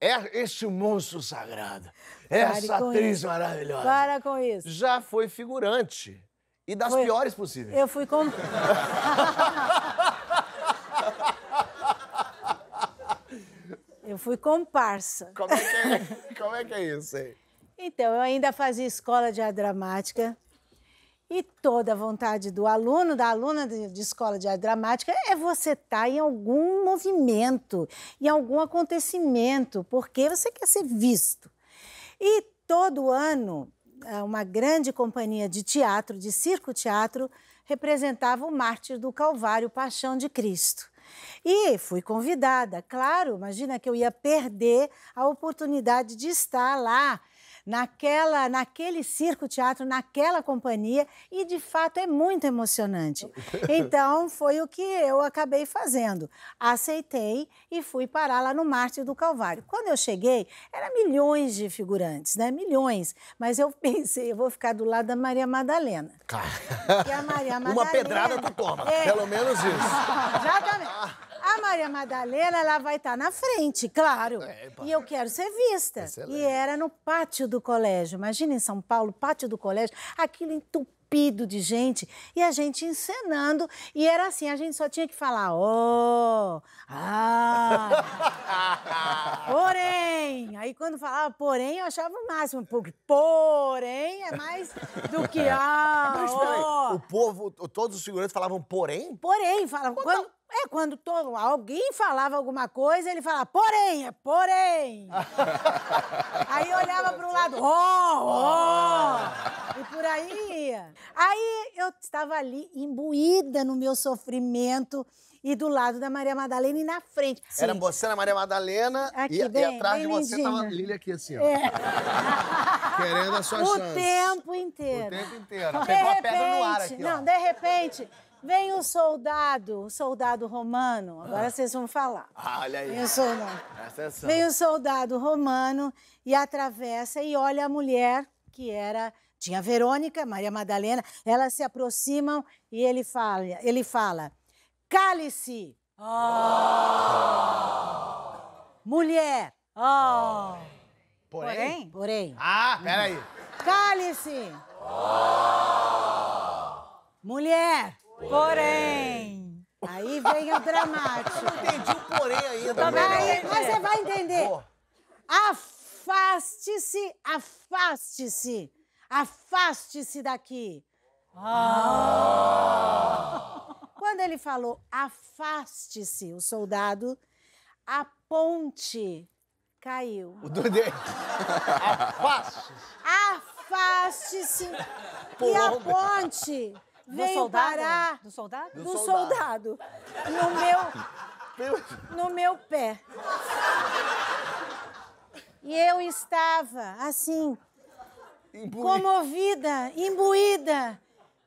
É este monstro sagrado. essa atriz isso. maravilhosa. Para com isso. Já foi figurante. E das foi. piores possíveis. Eu fui como. eu fui comparsa. Como é que é, Como é, que é isso, aí? Então, eu ainda fazia escola de dramática. E toda a vontade do aluno, da aluna de, escola de arte dramática, é você estar tá em algum movimento, em algum acontecimento, porque você quer ser visto. E todo ano, eh, uma grande companhia de teatro, de circo-teatro, representava o mártir do Calvário, Paixão de Cristo. E fui convidada, claro, imagina que eu ia perder a oportunidade de estar lá naquela, naquele circo teatro, naquela companhia, e de fato é muito emocionante. Então, foi o que eu acabei fazendo. Aceitei e fui parar lá no Mártir do Calvário. Quando eu cheguei, eram milhões de figurantes, né? Milhões. Mas eu pensei, eu vou ficar do lado da Maria Madalena. Cara. E a Maria Madalena. Uma pedrada tu toma, é. pelo menos isso. Exatamente a Maria Madalena, ela vai estar tá na frente, claro. Epa. É, e eu quero ser vista. Excelente. E era no pátio do colégio. Imagina em São Paulo, pátio do colégio, aquilo entupido de gente e a gente encenando. E era assim, a gente só tinha que falar, ó, oh, ah, porém. Aí quando falava porém, eu achava o máximo, porque porém é mais do que é. ah, Mas, oh. o povo, todos os figurantes falavam porém? Porém, falavam. Então, quando, quando... É quando todo, alguém falava alguma coisa, ele falava, porém, é porém. aí olhava para um lado, oh, oh, e por aí ia. Aí eu estava ali imbuída no meu sofrimento e do lado da Maria Madalena e na frente. Sim. Era você na Maria Madalena aqui, e, bem, e atrás de você estava tava a Lília aqui assim, ó. É. Querendo a sua o chance. O tempo inteiro. O tempo inteiro. De Pegou repente, a pedra no ar aqui, Não, ó. de repente, Vem o soldado, o soldado romano. Agora ah. vocês vão falar. Ah, olha aí. Vem o, soldado. Vem o soldado romano e atravessa e olha a mulher que era. Tinha Verônica, Maria Madalena. Elas se aproximam e ele fala: ele fala Cale-se! Oh. Mulher! Oh. Porém? Porém? Porém. Ah, peraí. Cale-se! Oh. Mulher! Porém. Aí vem o dramático. Eu não entendi o porém ainda. Tá mas você vai entender. Afaste-se, afaste-se. Afaste-se daqui. Ah. Quando ele falou afaste-se, o soldado, a ponte caiu. O do é- afaste-se. Afaste-se. E a né? ponte veio soldado? parar... Do soldado? Do, do soldado. soldado. No meu... no meu pé. E eu estava assim, comovida, imbuída.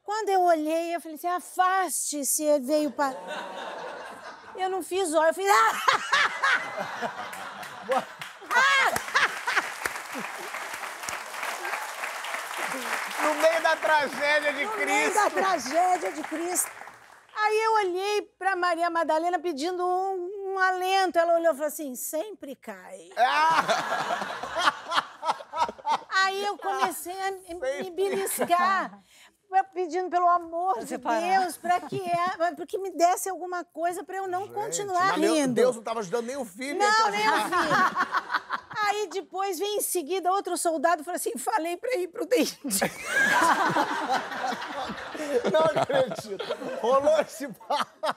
Quando eu olhei, eu falei assim: afaste-se, ele veio para. Eu não fiz hora, eu fiz. tragédia de no Cristo. Meio da tragédia de Cristo. Aí eu olhei para Maria Madalena pedindo um, um, alento. Ela olhou e falou assim: sempre cai. Ah! Aí eu comecei a me beliscar pedindo pelo amor de Deus para que é, me desse alguma coisa para eu não Gente, continuar mas rindo. Meu Deus não estava ajudando nem o filho. Não, então, nem o filho. Aí depois vem em seguida outro soldado e falou assim: falei pra ir pro dente. Não acredito. Rolou esse papo.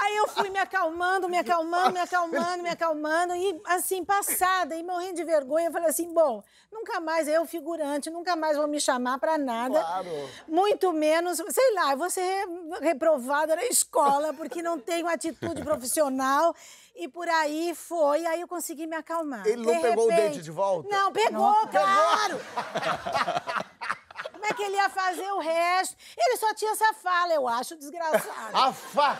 Aí eu fui me acalmando, me acalmando, me acalmando, me acalmando, e assim, passada, e morrendo de vergonha, eu falei assim: bom, nunca mais eu, figurante, nunca mais vou me chamar pra nada. Claro. Muito menos, sei lá, você vou é ser reprovada na escola, porque não tenho atitude profissional e por aí foi, aí eu consegui me acalmar. Ele não de pegou repente... o dente de volta? Não, pegou, não. claro! Como é que ele ia fazer o resto? Ele só tinha essa fala, eu acho desgraçado. A fa...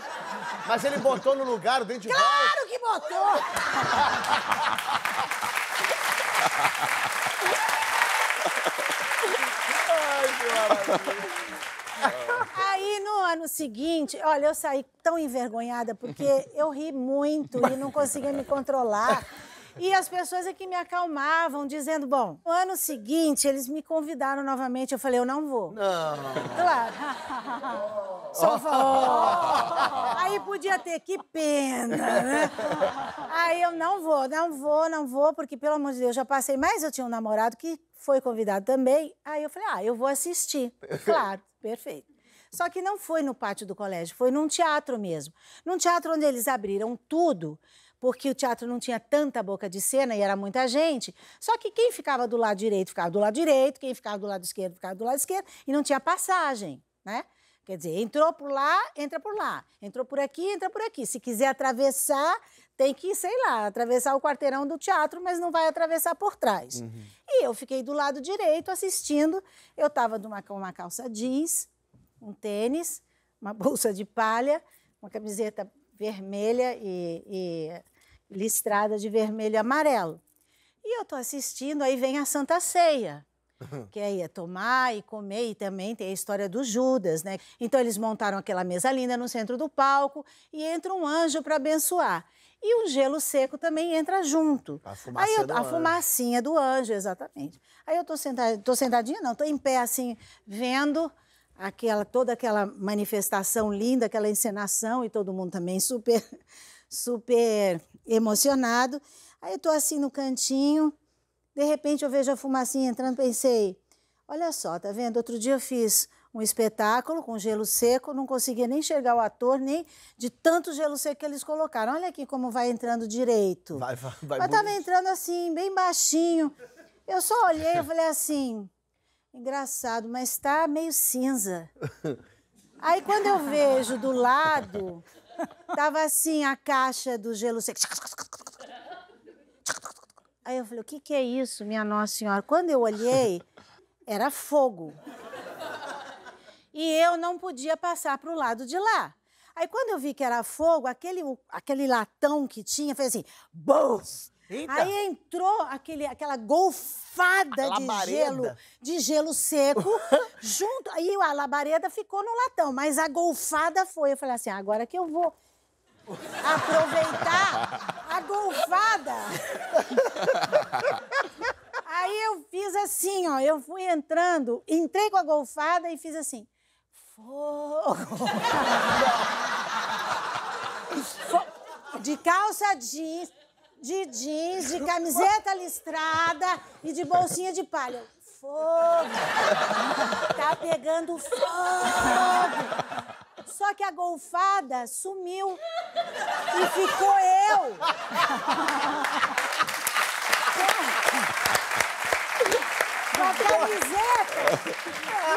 Mas ele botou no lugar o dente de claro volta? Claro que botou! Ai, que maravilha! Aí, no ano seguinte, olha, eu saí tão envergonhada, porque eu ri muito e não conseguia me controlar. E as pessoas é que me acalmavam, dizendo: bom, no ano seguinte eles me convidaram novamente. Eu falei: eu não vou. Não. Claro. Só falou. Aí podia ter, que pena, né? Aí eu não vou, não vou, não vou, porque pelo amor de Deus, já passei mais. Eu tinha um namorado que foi convidado também. Aí eu falei: ah, eu vou assistir. Claro, perfeito. Só que não foi no pátio do colégio, foi num teatro mesmo. Num teatro onde eles abriram tudo porque o teatro não tinha tanta boca de cena e era muita gente. Só que quem ficava do lado direito ficava do lado direito, quem ficava do lado esquerdo ficava do lado esquerdo, e não tinha passagem, né? Quer dizer, entrou por lá, entra por lá. Entrou por aqui, entra por aqui. Se quiser atravessar, tem que, sei lá, atravessar o quarteirão do teatro, mas não vai atravessar por trás. Uhum. E eu fiquei do lado direito assistindo. Eu estava com uma calça jeans, um tênis, uma bolsa de palha, uma camiseta vermelha e, e listrada de vermelho e amarelo. E eu estou assistindo, aí vem a Santa Ceia. Uhum. Que aí é tomar e comer, e também tem a história do Judas, né? Então eles montaram aquela mesa linda no centro do palco e entra um anjo para abençoar. E um gelo seco também entra junto. A fumacinha, aí eu, do, a anjo. fumacinha do anjo, exatamente. Aí eu tô, tô sentadinha, não, tô em pé assim, vendo aquela toda aquela manifestação linda, aquela encenação e todo mundo também super super emocionado. Aí eu tô assim no cantinho, de repente eu vejo a fumacinha entrando, pensei, olha só, tá vendo? Outro dia eu fiz um espetáculo com gelo seco, não conseguia nem enxergar o ator, nem de tanto gelo seco que eles colocaram. Olha aqui como vai entrando direito. Vai, vai, vai Mas estava entrando assim, bem baixinho. Eu só olhei e falei assim, Engraçado, mas está meio cinza. Aí quando eu vejo do lado, tava assim a caixa do gelo seco. Aí eu falei, o que, que é isso, minha Nossa Senhora? Quando eu olhei, era fogo. E eu não podia passar pro lado de lá. Aí quando eu vi que era fogo, aquele, aquele latão que tinha fez assim, bum! Eita. Aí entrou aquele, aquela golfada de gelo, de gelo seco, junto. Aí a labareda ficou no latão, mas a golfada foi. Eu falei assim: ah, agora que eu vou aproveitar a golfada. Aí eu fiz assim, ó, eu fui entrando, entrei com a golfada e fiz assim. Fogo. De calça jeans, de jeans, de camiseta listrada e de bolsinha de palha. Fogo! Tá pegando fogo! Só que a golfada sumiu e ficou eu! pra dizer,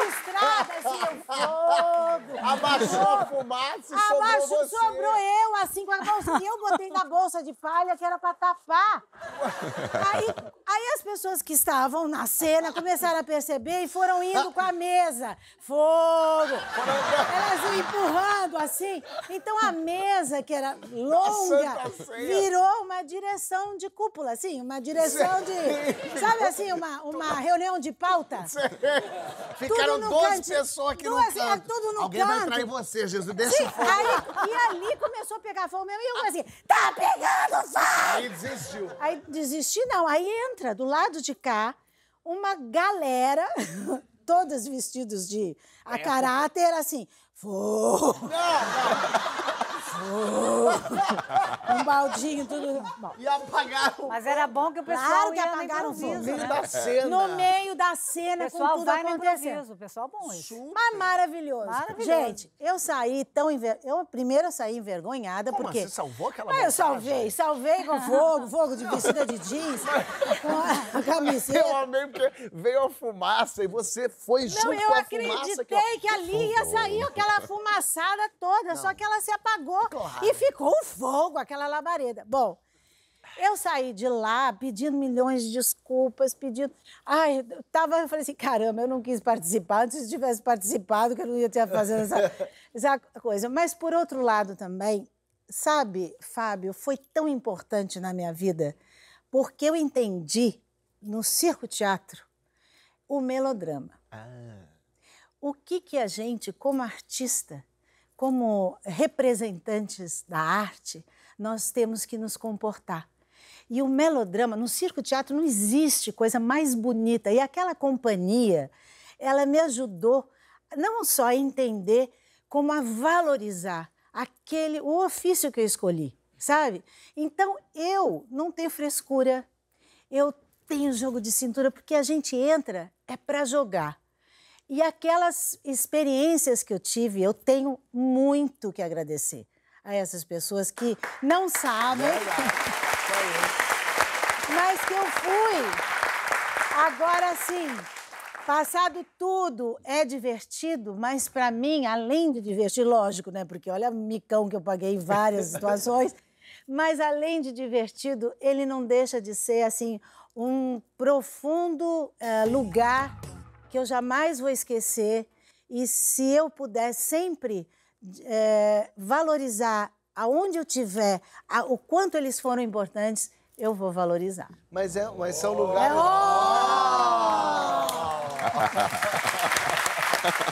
estrada, assim, eu fogo. Abaixou a fumaça e Abaixo, sobrou você. sobrou eu, assim, com a bolsa que eu botei na bolsa de palha, que era pra tapar. Aí, Aí as pessoas que estavam na cena começaram a perceber e foram indo com a mesa. Fogo! Elas iam empurrando assim. Então a mesa, que era longa, virou uma direção de cúpula, assim, uma direção de. Sabe assim, uma, uma reunião de pauta? Ficaram 12 pessoas aqui duas, no é, canto. Tudo no Alguém canto. vai trair você, Jesus, deixa Sim, fogo. Aí, e ali começou a pegar fogo mesmo e eu falei assim: tá pegando fogo! Aí desistiu. Aí desisti, não. Aí entra entra do lado de cá uma galera, todas vestidos de a caráter, assim. Não, não um baldinho, tudo. Bom. E apagaram. Mas era bom que o pessoal claro que ia apagaram no improviso. Né? No meio da cena. No meio da cena, o com tudo vai acontecendo. O pessoal é bom isso. Mas maravilhoso. maravilhoso. Gente, eu saí tão... envergonhada. Eu primeiro eu saí envergonhada, Como, porque... Mas assim? você salvou aquela Mas ah, eu salvei, salvei com fogo, fogo de vestida de jeans, com a camiseta. Eu amei porque veio a fumaça e você foi junto Não, eu com a fumaça. eu acreditei que, que ali ia sair aquela fumaçada toda, Não. só que ela se apagou. E ficou um fogo, aquela labareda. Bom, eu saí de lá pedindo milhões de desculpas, pedindo. Ai, eu tava, eu falei assim: caramba, eu não quis participar. Antes tivesse participado, que eu não ia ter fazendo essa, essa coisa. Mas, por outro lado, também, sabe, Fábio, foi tão importante na minha vida, porque eu entendi no circo-teatro o melodrama. Ah. O que, que a gente, como artista, como representantes da arte, nós temos que nos comportar. E o melodrama, no circo teatro não existe coisa mais bonita. E aquela companhia, ela me ajudou não só a entender, como a valorizar aquele o ofício que eu escolhi, sabe? Então eu não tenho frescura. Eu tenho jogo de cintura porque a gente entra é para jogar. E aquelas experiências que eu tive, eu tenho muito que agradecer a essas pessoas que não sabem, mas que eu fui. Agora sim, passado tudo é divertido, mas para mim, além de divertir, lógico, né? Porque olha o micão que eu paguei em várias situações, mas além de divertido, ele não deixa de ser assim um profundo uh, lugar que eu jamais vou esquecer. E se eu puder sempre é, valorizar aonde eu tiver, a, o quanto eles foram importantes, eu vou valorizar. Mas, é, mas são lugares. É, oh!